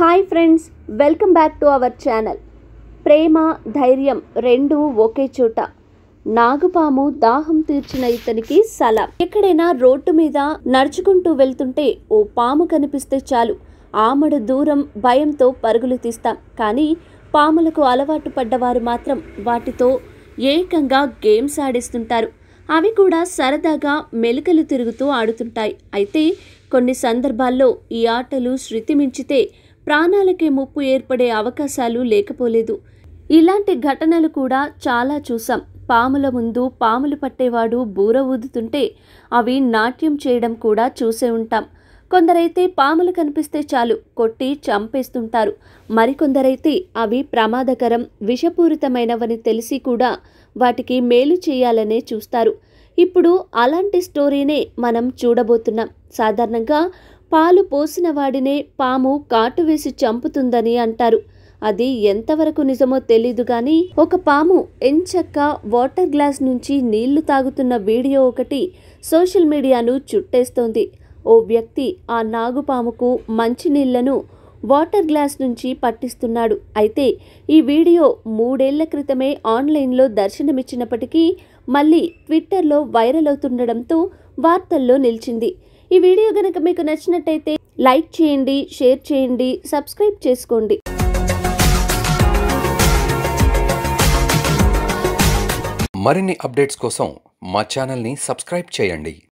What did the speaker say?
hi friends welcome back to our channel ప్రేమ ధైర్యం రెండు ఒకే చోట నాగుపాము దాహం తీర్చిన ఇతనికి సలాం ఎక్కడైనా రోడ్డు మీద నడుచుకుంటూ వెళ్తుంటే ఓ పాము కనిపిస్తే చాలు ఆమడ దూరం భయంతో పరుగులు తీస్తాం కానీ పాములకు అలవాటు పడ్డవారు మాత్రం వాటితో ఏకంగా గేమ్స్ ఆడిస్తుంటారు అవి కూడా సరదాగా మెలికలు తిరుగుతూ ఆడుతుంటాయి అయితే కొన్ని సందర్భాల్లో ఈ ఆటలు శృతి మించితే ప్రాణాలకే ముప్పు ఏర్పడే అవకాశాలు లేకపోలేదు ఇలాంటి ఘటనలు కూడా చాలా చూసాం పాముల ముందు పాములు పట్టేవాడు బూర ఊదుతుంటే అవి నాట్యం చేయడం కూడా చూసే ఉంటాం కొందరైతే పాములు కనిపిస్తే చాలు కొట్టి చంపేస్తుంటారు మరికొందరైతే అవి ప్రమాదకరం విషపూరితమైనవని తెలిసి కూడా వాటికి మేలు చేయాలనే చూస్తారు ఇప్పుడు అలాంటి స్టోరీనే మనం చూడబోతున్నాం సాధారణంగా పాలు పోసిన వాడినే పాము కాటు వేసి చంపుతుందని అంటారు అది ఎంతవరకు నిజమో తెలీదు కానీ ఒక పాము ఎంచక్క వాటర్ గ్లాస్ నుంచి నీళ్లు తాగుతున్న వీడియో ఒకటి సోషల్ మీడియాను చుట్టేస్తోంది ఓ వ్యక్తి ఆ నాగుపాముకు నీళ్లను వాటర్ గ్లాస్ నుంచి పట్టిస్తున్నాడు అయితే ఈ వీడియో మూడేళ్ల క్రితమే ఆన్లైన్లో దర్శనమిచ్చినప్పటికీ మళ్ళీ ట్విట్టర్లో వైరల్ అవుతుండడంతో వార్తల్లో నిలిచింది ఈ వీడియో కనుక మీకు నచ్చినట్టయితే లైక్ చేయండి షేర్ చేయండి సబ్స్క్రైబ్ చేసుకోండి మరిన్ని అప్డేట్స్ కోసం మా ఛానల్ని సబ్స్క్రైబ్ చేయండి